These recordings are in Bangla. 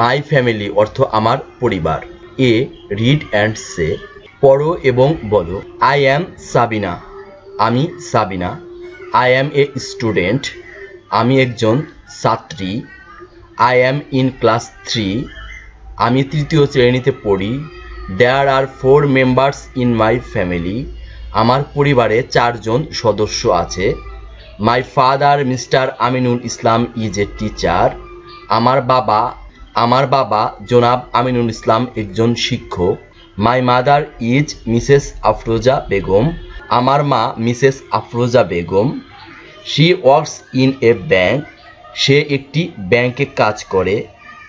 মাই ফ্যামিলি অর্থ আমার পরিবার এ রিড অ্যান্ড সে পড়ো এবং বলো আই অ্যাম সাবিনা আমি Sabina I am a student আমি একজন ছাত্রী I am in class three আমি তৃতীয় শ্রেণীতে পড়ি there are four members in my family আমার পরিবারে চারজন সদস্য আছে my father Mr Aminul Islam is a teacher আমার বাবা আমার বাবা জনাব আমিনুল ইসলাম একজন শিক্ষক my mother is Mrs Afroza Begum আমার মা Mrs Afroza Begum she works in a bank সে একটি ব্যাংকে কাজ করে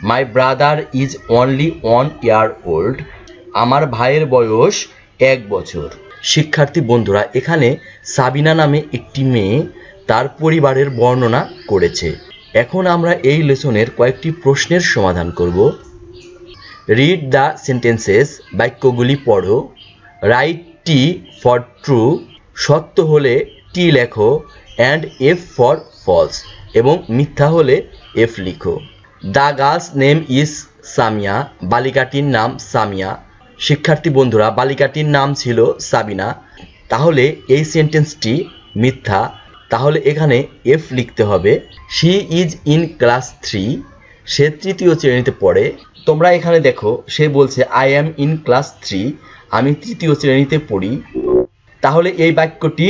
my brother is only one year old আমার ভাইয়ের বয়স এক বছর শিক্ষার্থী বন্ধুরা এখানে সাবিনা নামে একটি মেয়ে তার পরিবারের বর্ণনা করেছে এখন আমরা এই লেসনের কয়েকটি প্রশ্নের সমাধান করব রিড দ্য সেন্টেন্সেস বাক্যগুলি পড়ো রাইট টি ফর ট্রু সত্য হলে টি লেখো অ্যান্ড এফ ফর ফলস এবং মিথ্যা হলে এফ লিখো the girl's name is Samiya বালিকাটির নাম সামিয়া শিক্ষার্থী বন্ধুরা বালিকাটির নাম ছিল সাবিনা তাহলে এই সেন্টেন্সটি মিথ্যা তাহলে এখানে এফ লিখতে হবে she is in class three সে তৃতীয় শ্রেণীতে পড়ে তোমরা এখানে দেখো সে বলছে I am in class three আমি তৃতীয় শ্রেণীতে পড়ি তাহলে এই বাক্যটি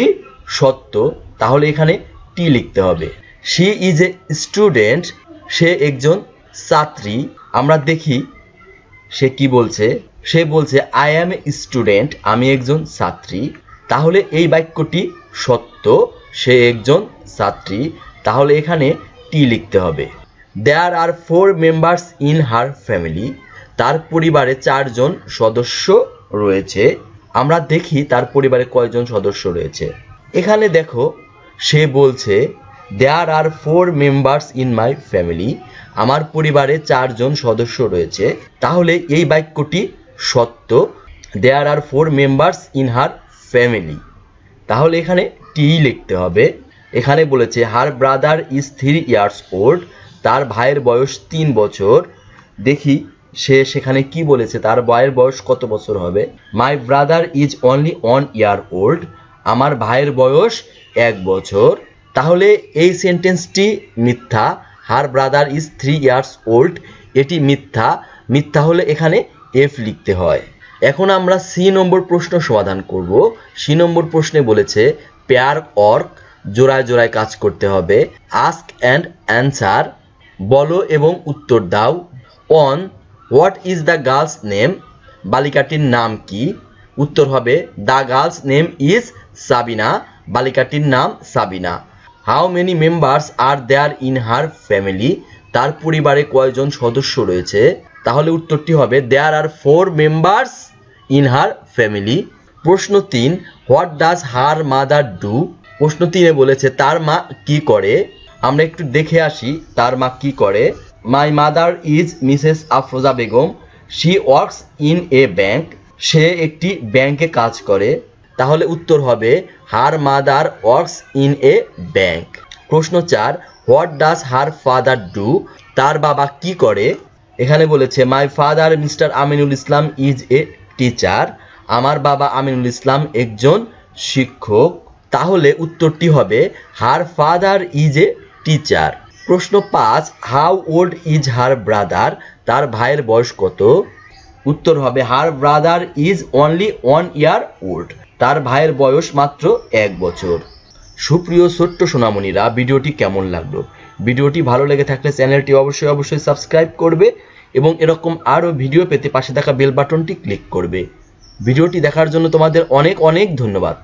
সত্য তাহলে এখানে টি লিখতে হবে সি ইজ এ স্টুডেন্ট সে একজন ছাত্রী আমরা দেখি সে কি বলছে সে বলছে আই অ্যাম এ স্টুডেন্ট আমি একজন ছাত্রী তাহলে এই বাক্যটি সত্য সে একজন ছাত্রী তাহলে এখানে টি লিখতে হবে there are four members in her family তার পরিবারে চারজন সদস্য রয়েছে আমরা দেখি তার পরিবারে কয়জন সদস্য রয়েছে এখানে দেখো সে বলছে there are four members in my family আমার পরিবারে চারজন সদস্য রয়েছে তাহলে এই বাক্যটি সত্য there are four members in her family তাহলে এখানে টি লিখতে হবে এখানে বলেছে her brother is three years old তার ভাইয়ের বয়স তিন বছর দেখি সে সেখানে কি বলেছে তার ভাইয়ের বয়স কত বছর হবে my brother is only one year old আমার ভাইয়ের বয়স এক বছর তাহলে এই সেন্টেন্সটি মিথ্যা her brother is three years old এটি মিথ্যা মিথ্যা হলে এখানে এফ লিখতে হয় এখন আমরা সি নম্বর প্রশ্ন সমাধান করব সি নম্বর প্রশ্নে বলেছে পেয়ার অর্ক জোড়ায় জোড়ায় কাজ করতে হবে আস্ক অ্যান্ড অ্যান্সার বলো এবং উত্তর দাও on what is the girl's name বালিকাটির নাম কি উত্তর হবে the girl's name is Sabina বালিকাটির নাম Sabina how many members are there in her family তার পরিবারে কয়জন সদস্য রয়েছে তাহলে উত্তরটি হবে there are four members in her family প্রশ্ন তিন what does her mother do প্রশ্ন তিনে বলেছে তার মা কি করে আমরা একটু দেখে আসি তার মা কি করে my mother is Mrs Afroza Begum she works in a bank সে একটি ব্যাংকে কাজ করে তাহলে উত্তর হবে her mother works in a bank প্রশ্ন চার what does her father do তার বাবা কি করে এখানে বলেছে my father Mr Aminul Islam is a teacher আমার বাবা আমিনুল ইসলাম একজন শিক্ষক তাহলে উত্তরটি হবে her father is a teacher প্রশ্ন পাঁচ how old is her brother তার ভাইয়ের বয়স কত উত্তর হবে her brother is only one year old তার ভাইয়ের বয়স মাত্র এক বছর সুপ্রিয় ছোট্ট সোনামণিরা ভিডিওটি কেমন লাগলো ভিডিওটি ভালো লেগে থাকলে চ্যানেলটি অবশ্যই অবশ্যই সাবস্ক্রাইব করবে এবং এরকম আরও ভিডিও পেতে পাশে থাকা বেল বাটনটি ক্লিক করবে ভিডিওটি দেখার জন্য তোমাদের অনেক অনেক ধন্যবাদ